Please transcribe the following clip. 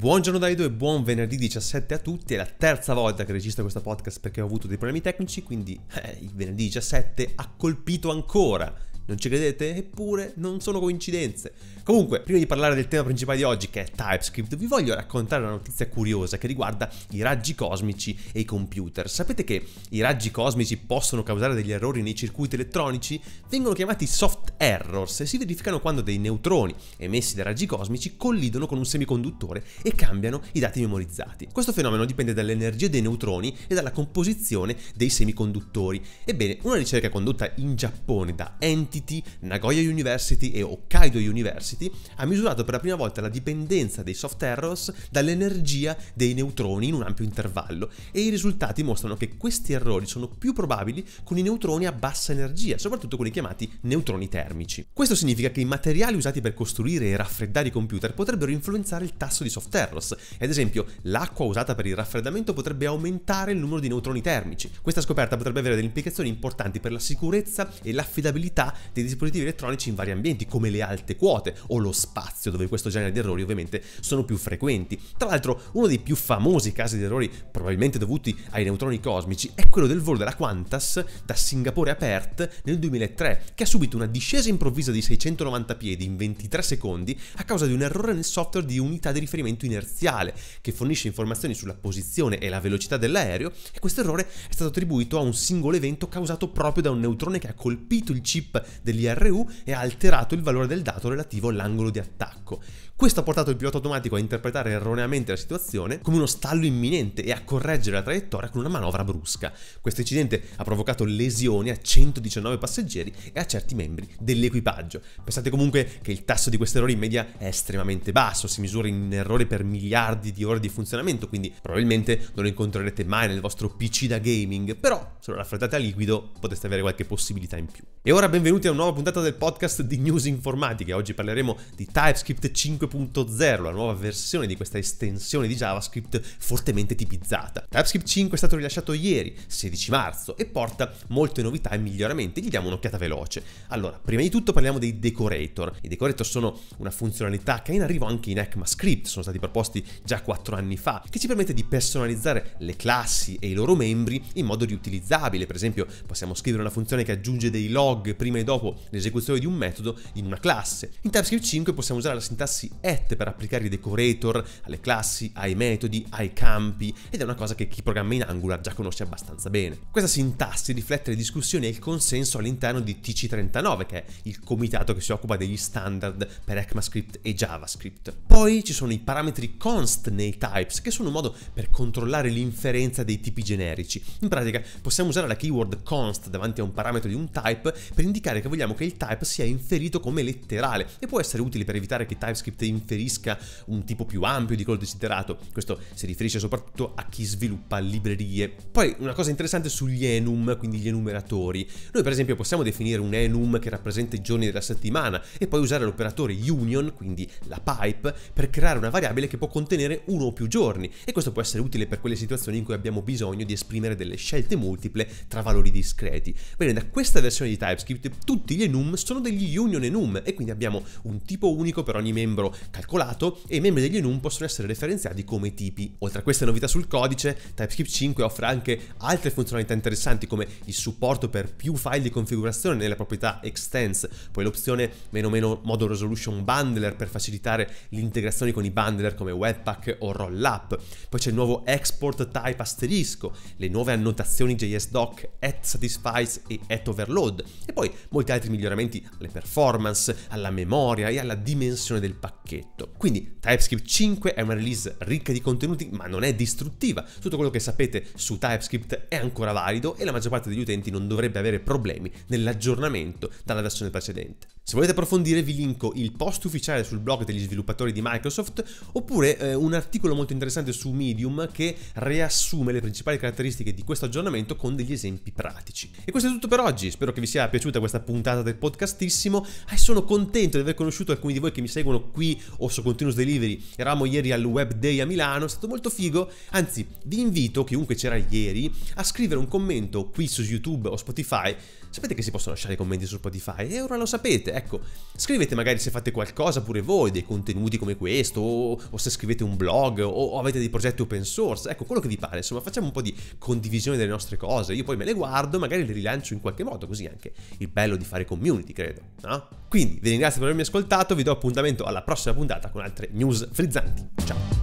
Buongiorno Daido e buon venerdì 17 a tutti, è la terza volta che registro questo podcast perché ho avuto dei problemi tecnici, quindi eh, il venerdì 17 ha colpito ancora non ci credete? Eppure non sono coincidenze. Comunque, prima di parlare del tema principale di oggi, che è TypeScript, vi voglio raccontare una notizia curiosa che riguarda i raggi cosmici e i computer. Sapete che i raggi cosmici possono causare degli errori nei circuiti elettronici? Vengono chiamati soft errors e si verificano quando dei neutroni emessi dai raggi cosmici collidono con un semiconduttore e cambiano i dati memorizzati. Questo fenomeno dipende dall'energia dei neutroni e dalla composizione dei semiconduttori. Ebbene, una ricerca condotta in Giappone da Enti NTT, Nagoya University e Hokkaido University, ha misurato per la prima volta la dipendenza dei soft errors dall'energia dei neutroni in un ampio intervallo e i risultati mostrano che questi errori sono più probabili con i neutroni a bassa energia, soprattutto quelli chiamati neutroni termici. Questo significa che i materiali usati per costruire e raffreddare i computer potrebbero influenzare il tasso di soft errors. Ad esempio, l'acqua usata per il raffreddamento potrebbe aumentare il numero di neutroni termici. Questa scoperta potrebbe avere delle implicazioni importanti per la sicurezza e l'affidabilità dei dispositivi elettronici in vari ambienti, come le alte quote o lo spazio, dove questo genere di errori ovviamente sono più frequenti. Tra l'altro, uno dei più famosi casi di errori, probabilmente dovuti ai neutroni cosmici, è quello del volo della Qantas da Singapore a Perth nel 2003, che ha subito una discesa improvvisa di 690 piedi in 23 secondi a causa di un errore nel software di unità di riferimento inerziale, che fornisce informazioni sulla posizione e la velocità dell'aereo, e questo errore è stato attribuito a un singolo evento causato proprio da un neutrone che ha colpito il chip dell'IRU e ha alterato il valore del dato relativo all'angolo di attacco. Questo ha portato il pilota automatico a interpretare erroneamente la situazione come uno stallo imminente e a correggere la traiettoria con una manovra brusca. Questo incidente ha provocato lesioni a 119 passeggeri e a certi membri dell'equipaggio. Pensate comunque che il tasso di questi errori in media è estremamente basso, si misura in errore per miliardi di ore di funzionamento, quindi probabilmente non lo incontrerete mai nel vostro PC da gaming, però se lo raffreddate a liquido potreste avere qualche possibilità in più. E ora benvenuti benvenuti a una nuova puntata del podcast di News Informatica. Oggi parleremo di TypeScript 5.0, la nuova versione di questa estensione di JavaScript fortemente tipizzata. TypeScript 5 è stato rilasciato ieri, 16 marzo, e porta molte novità e miglioramenti. Gli diamo un'occhiata veloce. Allora, prima di tutto parliamo dei decorator. I decorator sono una funzionalità che è in arrivo anche in ECMAScript, sono stati proposti già 4 anni fa, che ci permette di personalizzare le classi e i loro membri in modo riutilizzabile. Per esempio, possiamo scrivere una funzione che aggiunge dei log prima e dopo l'esecuzione di un metodo in una classe. In TypeScript 5 possiamo usare la sintassi at per applicare i decorator alle classi, ai metodi, ai campi ed è una cosa che chi programma in Angular già conosce abbastanza bene. Questa sintassi riflette le discussioni e il consenso all'interno di TC39 che è il comitato che si occupa degli standard per ECMAScript e JavaScript. Poi ci sono i parametri const nei types che sono un modo per controllare l'inferenza dei tipi generici. In pratica possiamo usare la keyword const davanti a un parametro di un type per indicare immaginare che vogliamo che il type sia inferito come letterale e può essere utile per evitare che TypeScript inferisca un tipo più ampio di quello desiderato. Questo si riferisce soprattutto a chi sviluppa librerie. Poi una cosa interessante sugli enum, quindi gli enumeratori. Noi per esempio possiamo definire un enum che rappresenta i giorni della settimana e poi usare l'operatore union, quindi la pipe, per creare una variabile che può contenere uno o più giorni e questo può essere utile per quelle situazioni in cui abbiamo bisogno di esprimere delle scelte multiple tra valori discreti. Bene, da questa versione di TypeScript tutti gli enum sono degli union enum e quindi abbiamo un tipo unico per ogni membro calcolato e i membri degli enum possono essere referenziati come tipi. Oltre a queste novità sul codice, TypeScript 5 offre anche altre funzionalità interessanti come il supporto per più file di configurazione nelle proprietà extends, poi l'opzione meno meno modo resolution bundler per facilitare l'integrazione con i bundler come webpack o rollup, poi c'è il nuovo export type asterisco, le nuove annotazioni JSDoc at satisfies e at overload e poi molti altri miglioramenti alle performance, alla memoria e alla dimensione del pacchetto pacchetto. Quindi TypeScript 5 è una release ricca di contenuti ma non è distruttiva, tutto quello che sapete su TypeScript è ancora valido e la maggior parte degli utenti non dovrebbe avere problemi nell'aggiornamento dalla versione precedente. Se volete approfondire vi linko il post ufficiale sul blog degli sviluppatori di Microsoft oppure eh, un articolo molto interessante su Medium che riassume le principali caratteristiche di questo aggiornamento con degli esempi pratici. E questo è tutto per oggi, spero che vi sia piaciuta questa puntata del podcastissimo e sono contento di aver conosciuto alcuni di voi che mi seguono qui o su Continuous Delivery. Eravamo ieri al Web Day a Milano, è stato molto figo. Anzi, vi invito, chiunque c'era ieri, a scrivere un commento qui su YouTube o Spotify. Sapete che si possono lasciare i commenti su Spotify e ora lo sapete. Ecco, scrivete magari se fate qualcosa pure voi, dei contenuti come questo, o, o se scrivete un blog, o, o avete dei progetti open source. Ecco, quello che vi pare. Insomma, facciamo un po' di condivisione delle nostre cose. Io poi me le guardo, magari le rilancio in qualche modo, così anche il bello di fare community, credo. No? Quindi vi ringrazio per avermi ascoltato, vi do appuntamento alla prossima prossima puntata con altre news frizzanti. Ciao!